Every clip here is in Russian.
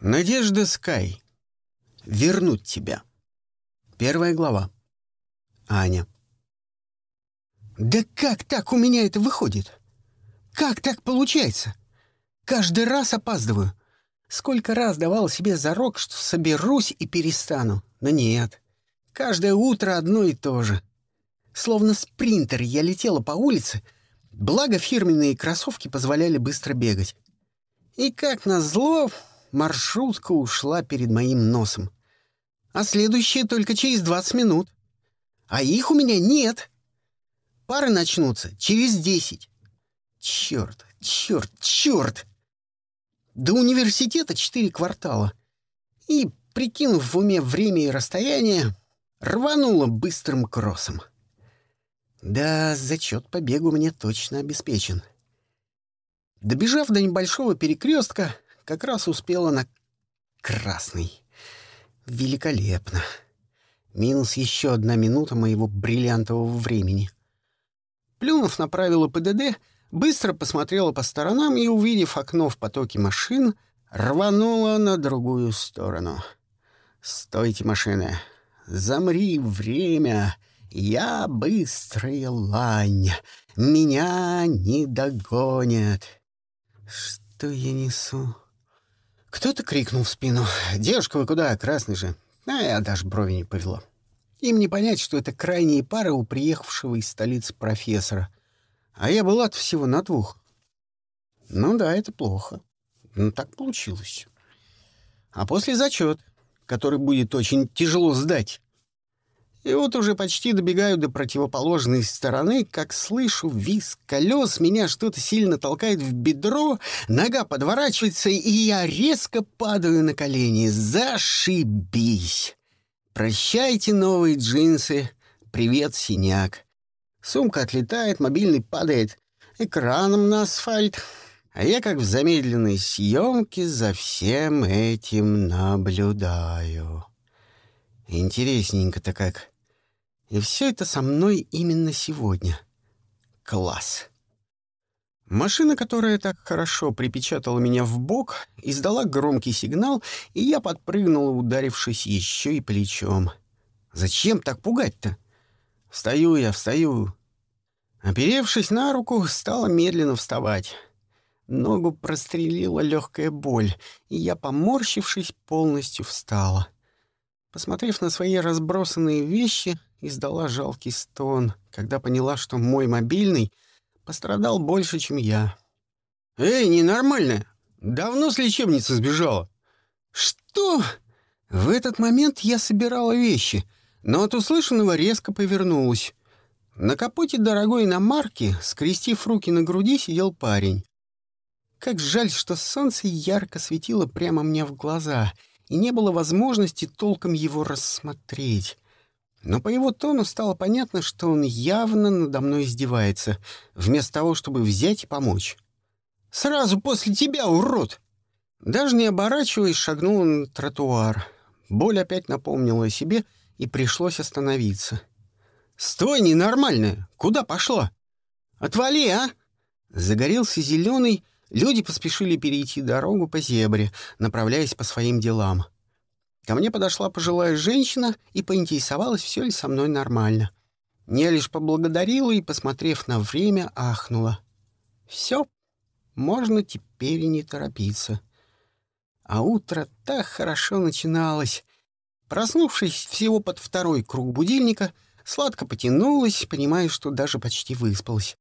Надежда Скай. Вернуть тебя. Первая глава. Аня. Да как так у меня это выходит? Как так получается? Каждый раз опаздываю. Сколько раз давал себе зарок, что соберусь и перестану. Но нет. Каждое утро одно и то же. Словно спринтер я летела по улице, благо фирменные кроссовки позволяли быстро бегать. И как назло, маршрутка ушла перед моим носом. А следующая только через 20 минут. А их у меня нет. Пары начнутся через 10. Черт, черт, черт! До университета 4 квартала. И, прикинув в уме время и расстояние, рванула быстрым кроссом. Да, зачет по бегу мне точно обеспечен. Добежав до небольшого перекрестка, как раз успела на красный. Великолепно. Минус еще одна минута моего бриллиантового времени. Плюнув на правила ПДД, быстро посмотрела по сторонам и, увидев окно в потоке машин, рванула на другую сторону. «Стойте, машины! Замри, время! Я быстрая лань! Меня не догонят!» «Что я несу?» Кто-то крикнул в спину. «Девушка, вы куда? Красный же!» А я даже брови не повело. Им не понять, что это крайние пары у приехавшего из столицы профессора. А я был от всего на двух. Ну да, это плохо. Но ну, так получилось. А после зачет, который будет очень тяжело сдать. И вот уже почти добегаю до противоположной стороны, как слышу визг колес, меня что-то сильно толкает в бедро, нога подворачивается, и я резко падаю на колени. Зашибись! Прощайте новые джинсы. Привет, синяк. Сумка отлетает, мобильный падает экраном на асфальт. А я как в замедленной съемке за всем этим наблюдаю. Интересненько-то как. И все это со мной именно сегодня. Класс. Машина, которая так хорошо припечатала меня в бок, издала громкий сигнал, и я подпрыгнул, ударившись еще и плечом. Зачем так пугать-то? Встаю я, встаю. Оперевшись на руку, стала медленно вставать. Ногу прострелила легкая боль, и я, поморщившись, полностью встала. Посмотрев на свои разбросанные вещи, издала жалкий стон, когда поняла, что мой мобильный пострадал больше, чем я. «Эй, ненормальная! Давно с лечебницы сбежала!» «Что?» В этот момент я собирала вещи, но от услышанного резко повернулась. На капоте дорогой иномарки, скрестив руки на груди, сидел парень. Как жаль, что солнце ярко светило прямо мне в глаза, и не было возможности толком его рассмотреть. Но по его тону стало понятно, что он явно надо мной издевается, вместо того, чтобы взять и помочь. «Сразу после тебя, урод!» Даже не оборачиваясь, шагнул на тротуар. Боль опять напомнила о себе, и пришлось остановиться. «Стой, ненормальная! Куда пошла?» «Отвали, а!» Загорелся зеленый, люди поспешили перейти дорогу по зебре, направляясь по своим делам. Ко мне подошла пожилая женщина и поинтересовалась, все ли со мной нормально. Я лишь поблагодарила и, посмотрев на время, ахнула. «Все, можно теперь и не торопиться». А утро так хорошо начиналось. Проснувшись всего под второй круг будильника, сладко потянулась, понимая, что даже почти выспалась.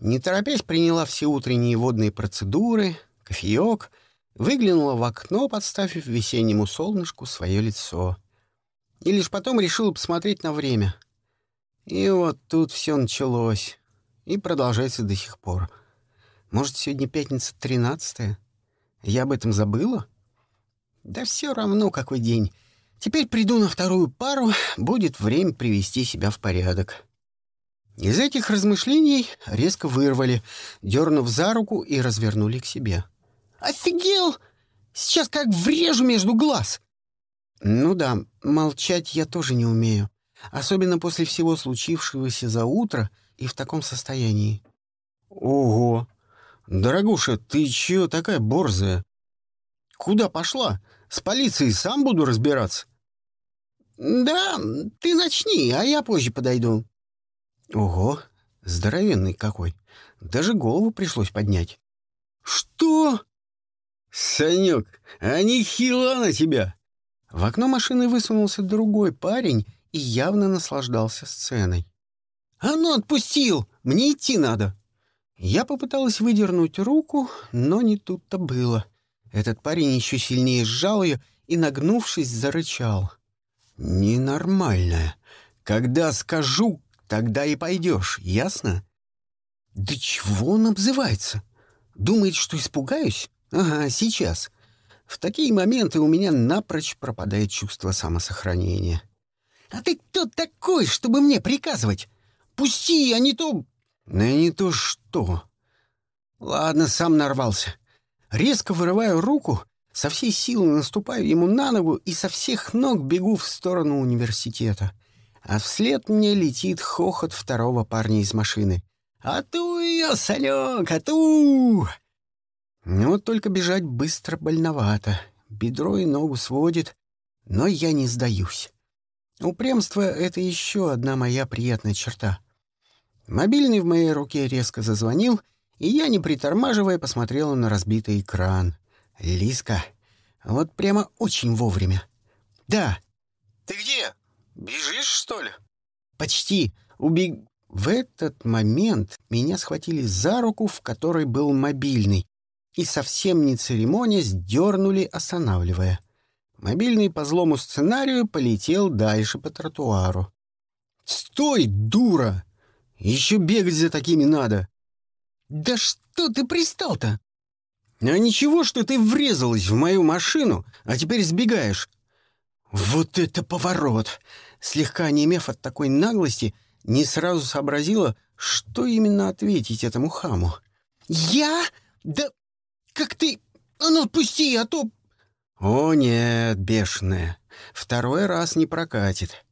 Не торопясь приняла все утренние водные процедуры, кофеек — выглянула в окно, подставив весеннему солнышку свое лицо. И лишь потом решила посмотреть на время. И вот тут все началось. И продолжается до сих пор. Может, сегодня пятница 13 Я об этом забыла? Да все равно, какой день. Теперь приду на вторую пару, будет время привести себя в порядок. Из этих размышлений резко вырвали, дернув за руку и развернули к себе. — Офигел! Сейчас как врежу между глаз!» «Ну да, молчать я тоже не умею. Особенно после всего случившегося за утро и в таком состоянии». «Ого! Дорогуша, ты чё такая борзая?» «Куда пошла? С полицией сам буду разбираться». «Да, ты начни, а я позже подойду». «Ого! Здоровенный какой! Даже голову пришлось поднять». «Что? «Санек, они а нехила на тебя!» В окно машины высунулся другой парень и явно наслаждался сценой. «А ну, отпустил! Мне идти надо!» Я попыталась выдернуть руку, но не тут-то было. Этот парень еще сильнее сжал ее и, нагнувшись, зарычал. «Ненормальная. Когда скажу, тогда и пойдешь, ясно?» «Да чего он обзывается? Думает, что испугаюсь? Ага, сейчас. В такие моменты у меня напрочь пропадает чувство самосохранения. А ты кто такой, чтобы мне приказывать? Пусти, а не то... Да не то что. Ладно, сам нарвался. Резко вырываю руку, со всей силы наступаю ему на ногу и со всех ног бегу в сторону университета. А вслед мне летит хохот второго парня из машины. «Ату, ее, Салек, ату!» Но ну вот только бежать быстро больновато. Бедро и ногу сводит, но я не сдаюсь. Упрямство — это еще одна моя приятная черта. Мобильный в моей руке резко зазвонил, и я, не притормаживая, посмотрел на разбитый экран. «Лиска, вот прямо очень вовремя». «Да». «Ты где? Бежишь, что ли?» «Почти. Убег...» В этот момент меня схватили за руку, в которой был мобильный и совсем не церемонясь дернули, останавливая. Мобильный по злому сценарию полетел дальше по тротуару. «Стой, дура! Еще бегать за такими надо!» «Да что ты пристал-то?» «А ничего, что ты врезалась в мою машину, а теперь сбегаешь!» «Вот это поворот!» Слегка онемев от такой наглости, не сразу сообразила, что именно ответить этому хаму. «Я? Да как ты... А ну, отпусти, а то...» «О, нет, бешеная. Второй раз не прокатит».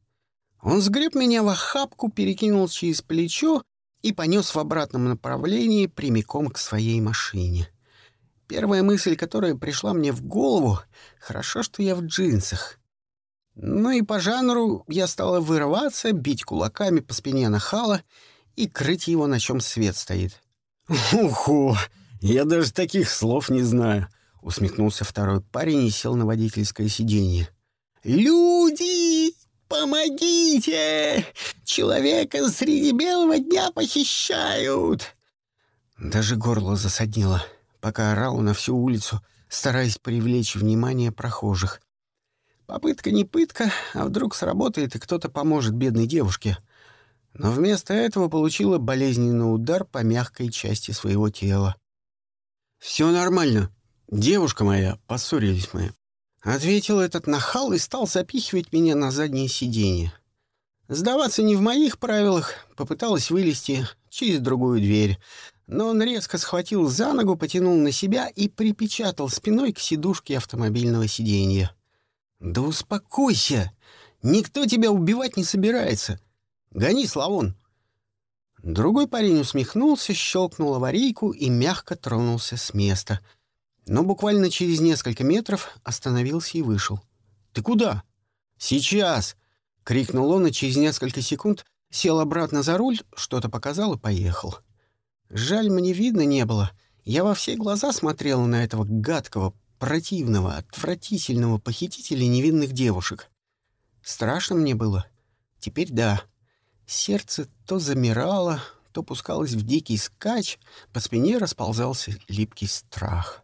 Он сгреб меня в охапку, перекинул через плечо и понес в обратном направлении прямиком к своей машине. Первая мысль, которая пришла мне в голову, хорошо, что я в джинсах. Ну и по жанру я стала вырываться, бить кулаками по спине нахала и крыть его, на чем свет стоит. «Уху!» «Я даже таких слов не знаю», — усмехнулся второй парень и сел на водительское сиденье. «Люди, помогите! Человека среди белого дня похищают!» Даже горло засаднило, пока орал на всю улицу, стараясь привлечь внимание прохожих. Попытка не пытка, а вдруг сработает и кто-то поможет бедной девушке. Но вместо этого получила болезненный удар по мягкой части своего тела. «Все нормально. Девушка моя, поссорились мы». Ответил этот нахал и стал запихивать меня на заднее сиденье. Сдаваться не в моих правилах, попыталась вылезти через другую дверь, но он резко схватил за ногу, потянул на себя и припечатал спиной к сидушке автомобильного сиденья. «Да успокойся! Никто тебя убивать не собирается! Гони, Славон, Другой парень усмехнулся, щелкнул аварийку и мягко тронулся с места. Но буквально через несколько метров остановился и вышел. «Ты куда?» «Сейчас!» — крикнул он, и через несколько секунд сел обратно за руль, что-то показал и поехал. Жаль, мне видно не было. Я во все глаза смотрел на этого гадкого, противного, отвратительного похитителя невинных девушек. Страшно мне было. Теперь да. Сердце то замирало, то пускалось в дикий скач, по спине расползался липкий страх.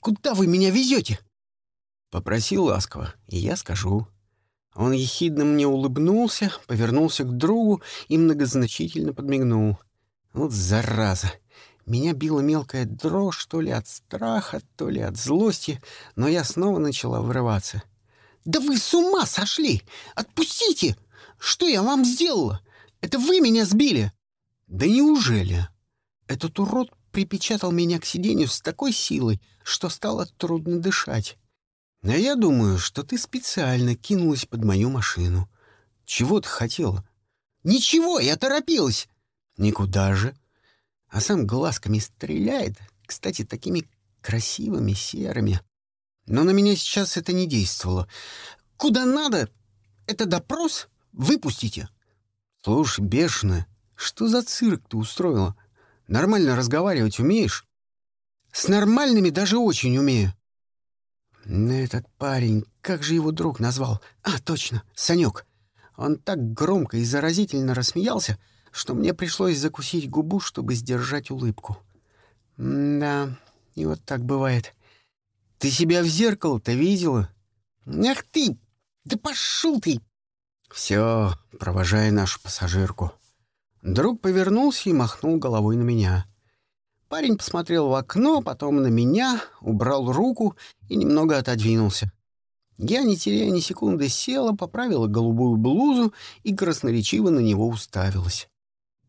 «Куда вы меня везете?» Попросил ласково, и я скажу. Он ехидно мне улыбнулся, повернулся к другу и многозначительно подмигнул. «Вот зараза!» Меня била мелкая дрожь то ли от страха, то ли от злости, но я снова начала врываться. «Да вы с ума сошли! Отпустите! Что я вам сделала? Это вы меня сбили!» «Да неужели?» Этот урод припечатал меня к сиденью с такой силой, что стало трудно дышать. Но а я думаю, что ты специально кинулась под мою машину. Чего ты хотела?» «Ничего, я торопилась!» «Никуда же!» А сам глазками стреляет, кстати, такими красивыми, серыми. Но на меня сейчас это не действовало. «Куда надо? Это допрос? Выпустите!» «Слушай, бешеная, что за цирк ты устроила? Нормально разговаривать умеешь?» «С нормальными даже очень умею». Но ну, «Этот парень, как же его друг назвал? А, точно, Санек. Он так громко и заразительно рассмеялся, что мне пришлось закусить губу, чтобы сдержать улыбку. да, и вот так бывает. Ты себя в зеркало-то видела? Ах ты! Да пошел ты! «Все, провожай нашу пассажирку». Друг повернулся и махнул головой на меня. Парень посмотрел в окно, потом на меня, убрал руку и немного отодвинулся. Я, не теряя ни секунды, села, поправила голубую блузу и красноречиво на него уставилась.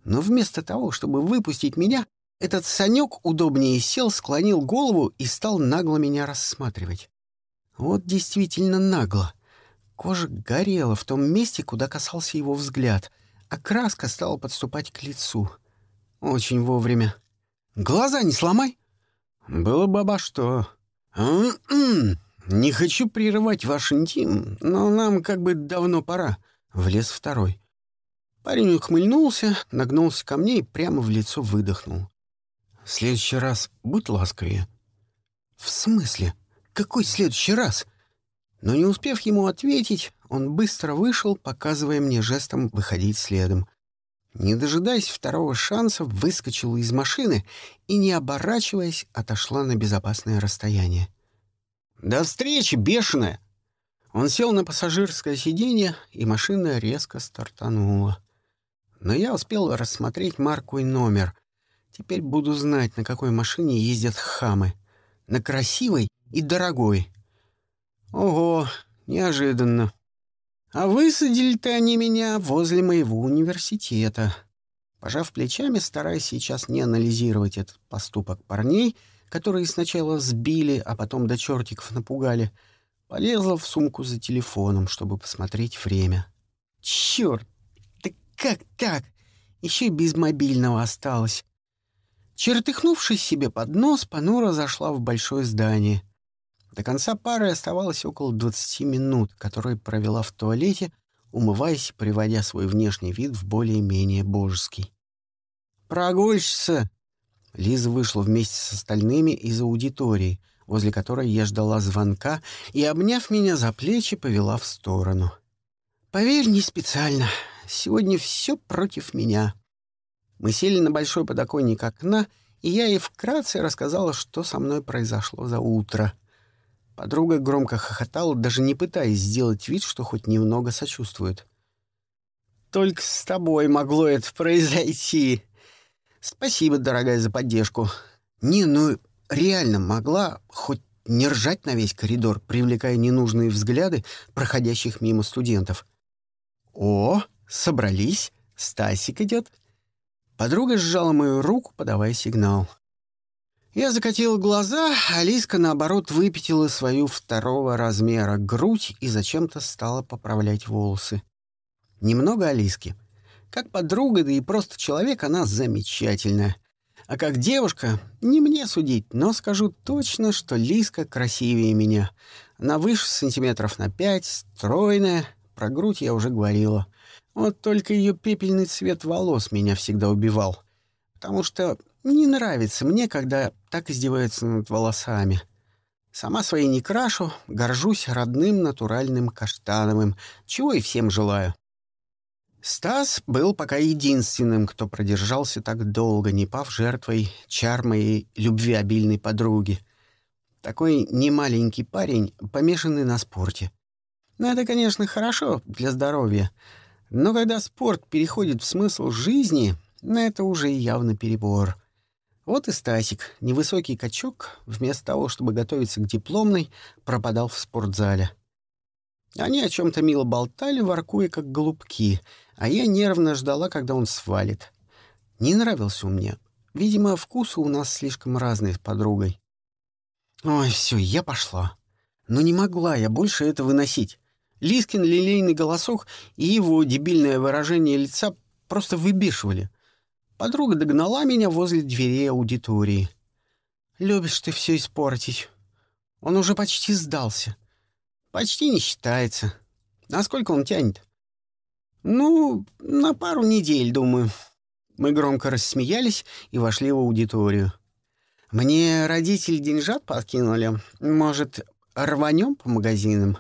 Но вместо того, чтобы выпустить меня, этот Санек удобнее сел, склонил голову и стал нагло меня рассматривать. Вот действительно нагло. Кожа горела в том месте, куда касался его взгляд, а краска стала подступать к лицу. Очень вовремя. «Глаза не сломай!» «Было баба что...» м-м-м. «Не хочу прерывать ваш интим, но нам как бы давно пора», — влез второй. Парень ухмыльнулся, нагнулся ко мне и прямо в лицо выдохнул. «В следующий раз будь ласковее». «В смысле? Какой следующий раз?» Но не успев ему ответить, он быстро вышел, показывая мне жестом выходить следом. Не дожидаясь второго шанса, выскочила из машины и, не оборачиваясь, отошла на безопасное расстояние. «До встречи, бешеная!» Он сел на пассажирское сиденье, и машина резко стартанула. Но я успел рассмотреть марку и номер. Теперь буду знать, на какой машине ездят хамы. На красивой и дорогой. Ого, неожиданно. А высадили-то они меня возле моего университета. Пожав плечами, стараясь сейчас не анализировать этот поступок парней, которые сначала сбили, а потом до чертиков напугали, полезла в сумку за телефоном, чтобы посмотреть время. Черт! Да как так? Еще и без мобильного осталось. Чертыхнувшись себе под нос, Панура зашла в большое здание, до конца пары оставалось около 20 минут, которые провела в туалете, умываясь, приводя свой внешний вид в более-менее божеский. «Прогульщица!» Лиза вышла вместе с остальными из аудитории, возле которой я ждала звонка, и, обняв меня за плечи, повела в сторону. «Поверь, не специально. Сегодня все против меня». Мы сели на большой подоконник окна, и я ей вкратце рассказала, что со мной произошло за утро — Подруга громко хохотала, даже не пытаясь сделать вид, что хоть немного сочувствует. «Только с тобой могло это произойти. Спасибо, дорогая, за поддержку. Не, ну реально могла хоть не ржать на весь коридор, привлекая ненужные взгляды проходящих мимо студентов. «О, собрались! Стасик идет!» Подруга сжала мою руку, подавая сигнал. Я закатил глаза, а Лиска, наоборот, выпятила свою второго размера грудь и зачем-то стала поправлять волосы. Немного Алиски. Как подруга, да и просто человек, она замечательная. А как девушка, не мне судить, но скажу точно, что Лиска красивее меня. Она выше сантиметров на пять, стройная. Про грудь я уже говорила. Вот только ее пепельный цвет волос меня всегда убивал. Потому что не нравится мне, когда так издеваются над волосами. Сама свои не крашу, горжусь родным натуральным каштановым, чего и всем желаю. Стас был пока единственным, кто продержался так долго, не пав жертвой чар моей любвеобильной подруги. Такой немаленький парень, помешанный на спорте. Но это, конечно, хорошо для здоровья, но когда спорт переходит в смысл жизни, на это уже явно перебор — вот и Стасик, невысокий качок, вместо того, чтобы готовиться к дипломной, пропадал в спортзале. Они о чем то мило болтали, воркуя, как голубки, а я нервно ждала, когда он свалит. Не нравился он мне. Видимо, вкусы у нас слишком разные с подругой. Ой, все, я пошла. Но не могла я больше это выносить. Лискин лилейный голосок и его дебильное выражение лица просто выбешивали. Подруга догнала меня возле дверей аудитории. «Любишь ты все испортить. Он уже почти сдался. Почти не считается. Насколько он тянет?» «Ну, на пару недель, думаю». Мы громко рассмеялись и вошли в аудиторию. «Мне родители деньжат подкинули. Может, рванем по магазинам?»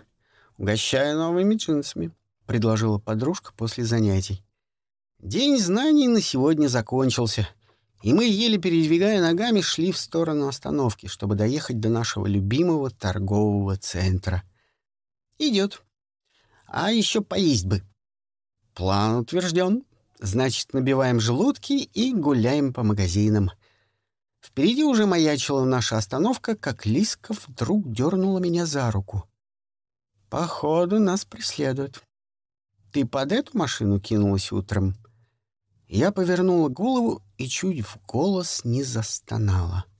«Угощаю новыми джинсами», — предложила подружка после занятий. День знаний на сегодня закончился, и мы, еле передвигая ногами, шли в сторону остановки, чтобы доехать до нашего любимого торгового центра. Идет. А еще поесть бы. План утвержден. Значит, набиваем желудки и гуляем по магазинам. Впереди уже маячила наша остановка, как Лиска вдруг дернула меня за руку. «Походу, нас преследуют». «Ты под эту машину кинулась утром?» Я повернула голову и чуть в голос не застонала. —